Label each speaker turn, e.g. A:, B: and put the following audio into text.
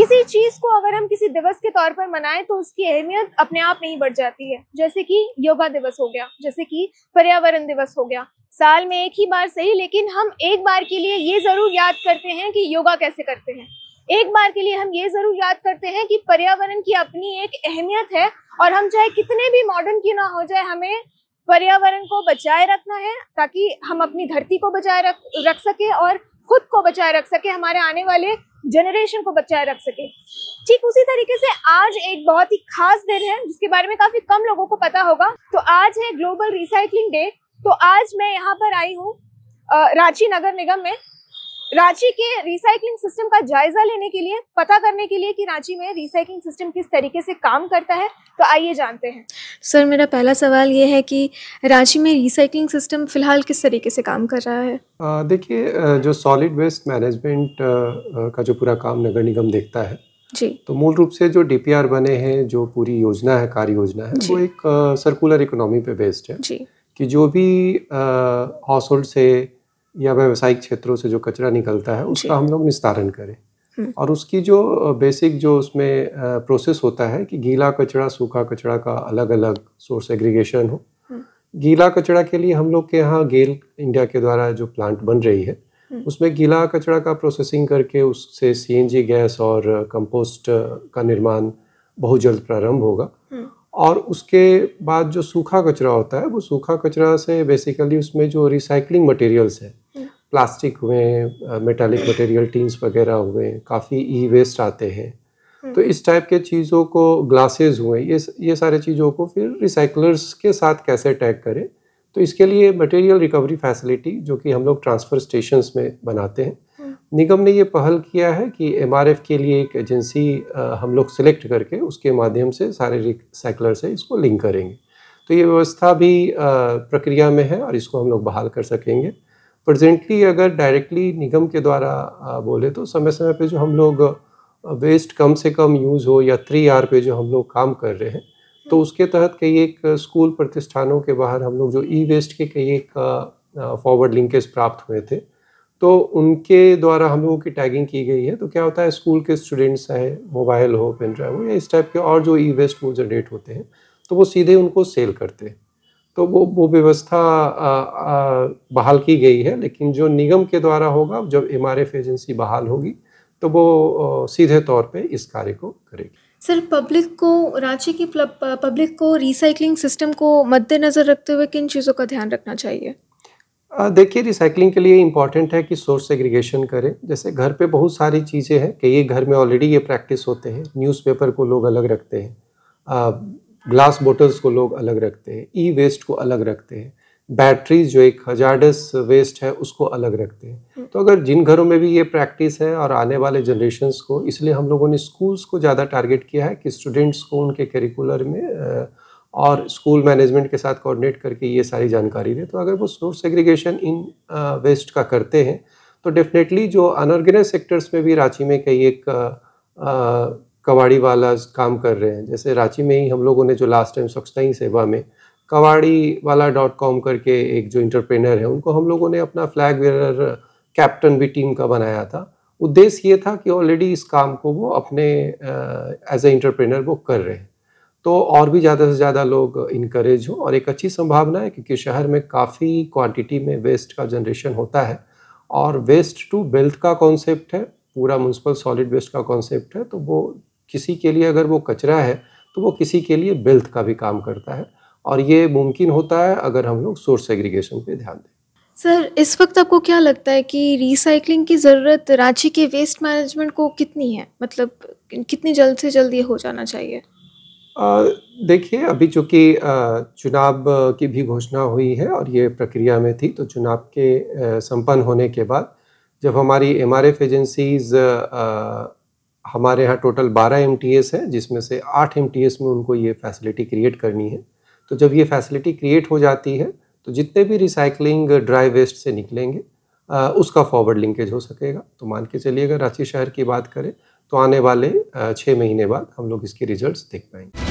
A: किसी चीज को अगर हम किसी दिवस के तौर पर मनाएं तो उसकी अहमियत अपने आप नहीं बढ़ जाती है जैसे कि योगा दिवस हो गया जैसे कि पर्यावरण दिवस हो गया साल में एक ही बार सही लेकिन हम एक बार के लिए ये जरूर याद करते हैं कि योगा कैसे करते हैं एक बार के लिए हम ये जरूर याद करते हैं कि पर्यावरण की अपनी एक अहमियत है और हम चाहे कितने भी मॉडर्न क्यों ना हो जाए हमें पर्यावरण को बचाए रखना है ताकि हम अपनी धरती को बचाए रख रख सके और खुद को बचाए रख सके हमारे आने वाले जनरेशन को बचाए रख सके ठीक उसी तरीके से आज एक बहुत ही खास दिन है जिसके बारे में काफी कम लोगों को पता होगा तो आज है ग्लोबल रिसाइकलिंग डे तो आज मैं यहाँ पर आई हूँ रांची नगर निगम में रांची के रिसाइकलिंग सिस्टम का जायजा लेने के लिए पता करने के लिए कि रांची में रिसाइकलिंग सिस्टम किस तरीके से काम करता है तो आइए जानते हैं सर मेरा पहला सवाल ये है कि रांची में रिसाइकलिंग सिस्टम फिलहाल किस तरीके से काम कर रहा है
B: देखिए जो सॉलिड वेस्ट मैनेजमेंट का जो पूरा काम नगर निगम देखता है जी तो मूल रूप से जो डी बने हैं जो पूरी योजना है कार्य योजना है वो एक सर्कुलर इकोनॉमी पे बेस्ड है जी कि जो भी हाउस होल्ड से या व्यावसायिक क्षेत्रों से जो कचरा निकलता है उसका हम लोग निस्तारण करें हम्म। और उसकी जो बेसिक जो उसमें प्रोसेस होता है कि गीला कचरा सूखा कचरा का अलग अलग सोर्स एग्रीगेशन हो हम्म। गीला कचरा के लिए हम लोग के यहाँ गेल इंडिया के द्वारा जो प्लांट बन रही है हम्म। उसमें गीला कचरा का प्रोसेसिंग करके उससे सीएनजी गैस और कंपोस्ट का निर्माण बहुत जल्द प्रारंभ होगा और उसके बाद जो सूखा कचरा होता है वो सूखा कचरा से बेसिकली उसमें जो रिसाइकलिंग मटेरियल्स है प्लास्टिक हुए मेटालिक मटेरियल टीन्स वगैरह हुए काफ़ी ई वेस्ट आते हैं हम्म। तो इस टाइप के चीज़ों को ग्लासेस हुए ये ये सारे चीज़ों को फिर रिसाइकलर्स के साथ कैसे टैग करें तो इसके लिए मटेरियल रिकवरी फैसिलिटी जो कि हम लोग ट्रांसफ़र स्टेशंस में बनाते हैं निगम ने ये पहल किया है कि एम के लिए एक एजेंसी हम लोग सिलेक्ट करके उसके माध्यम से सारे साइकिलर से इसको लिंक करेंगे तो ये व्यवस्था भी प्रक्रिया में है और इसको हम लोग बहाल कर सकेंगे प्रजेंटली अगर डायरेक्टली निगम के द्वारा बोले तो समय समय पे जो हम लोग वेस्ट कम से कम यूज़ हो या थ्री आर पे जो हम लोग काम कर रहे हैं तो हम्म। उसके तहत कई एक स्कूल प्रतिष्ठानों के बाहर हम लोग जो ई वेस्ट के कई एक फॉरवर्ड लिंकेज प्राप्त हुए थे तो उनके द्वारा हम लोगों की टैगिंग की गई है तो क्या होता है स्कूल के स्टूडेंट्स हैं मोबाइल हो पेन ड्राइव हो या इस टाइप के और जो ई वेस्ट वो जनरेट होते हैं तो वो सीधे उनको सेल करते हैं तो वो वो व्यवस्था बहाल की गई है लेकिन जो निगम के द्वारा होगा जब एम एजेंसी बहाल होगी तो वो सीधे तौर पे इस कार्य को करेगी
A: सर पब्लिक को रांची की पब्लिक को रिसाइकलिंग सिस्टम को मद्देनज़र रखते हुए किन चीज़ों का ध्यान रखना चाहिए
B: देखिए रिसाइकलिंग के लिए इम्पॉर्टेंट है कि सोर्स एग्रीगेशन करें जैसे घर पे बहुत सारी चीज़ें हैं कि ये घर में ऑलरेडी ये प्रैक्टिस होते हैं न्यूज़पेपर को लोग अलग रखते हैं ग्लास बोटल्स को लोग अलग रखते हैं ई वेस्ट को अलग रखते हैं बैटरीज जो एक हजारडस वेस्ट है उसको अलग रखते हैं हम्म। तो अगर जिन घरों में भी ये प्रैक्टिस है और आने वाले जनरेशन्स को इसलिए हम लोगों ने स्कूल्स को ज़्यादा टारगेट किया है कि स्टूडेंट्स को उनके करिकुलर में आ, और स्कूल मैनेजमेंट के साथ कोऑर्डिनेट करके ये सारी जानकारी दें तो अगर वो सोर्स सेग्रीगेशन इन वेस्ट का करते हैं तो डेफिनेटली जो अनऑर्गेनाइज सेक्टर्स में भी रांची में कई एक कबाड़ी वाला काम कर रहे हैं जैसे रांची में ही हम लोगों ने जो लास्ट टाइम स्वच्छता ही सेवा में कवाड़ी वाला डॉट कॉम करके एक जो इंटरप्रेनर है उनको हम लोगों ने अपना फ्लैग वेयर कैप्टन भी टीम का बनाया था उद्देश्य ये था कि ऑलरेडी इस काम को वो अपने एज ए इंटरप्रेनर वो कर रहे हैं तो और भी ज़्यादा से ज़्यादा लोग इनक्रेज हो और एक अच्छी संभावना है क्योंकि शहर में काफ़ी क्वांटिटी में वेस्ट का जनरेशन होता है और वेस्ट टू वेल्थ का कॉन्सेप्ट है पूरा म्यूनसिपल सॉलिड वेस्ट का कॉन्सेप्ट है तो वो किसी के लिए अगर वो कचरा है तो वो किसी के लिए वेल्थ का भी काम करता है और ये मुमकिन होता है अगर हम लोग सोर्स एग्रीगेशन पे ध्यान दें
A: सर इस वक्त आपको क्या लगता है कि रिसाइकलिंग की ज़रूरत रांची के वेस्ट मैनेजमेंट को कितनी है मतलब कितनी जल्द से जल्द ये हो जाना चाहिए
B: देखिए अभी चूँकि चुनाव की भी घोषणा हुई है और ये प्रक्रिया में थी तो चुनाव के संपन्न होने के बाद जब हमारी एम आर एफ एजेंसीज हमारे यहाँ टोटल 12 एम टी एस है जिसमें से 8 एम टी एस में उनको ये फैसिलिटी क्रिएट करनी है तो जब ये फैसिलिटी क्रिएट हो जाती है तो जितने भी रिसाइकलिंग ड्राई वेस्ट से निकलेंगे आ, उसका फॉरवर्ड लिंकेज हो सकेगा तो मान के चलिए अगर रांची शहर की बात करें तो आने वाले छः महीने बाद हम लोग इसके रिजल्ट्स देख पाएंगे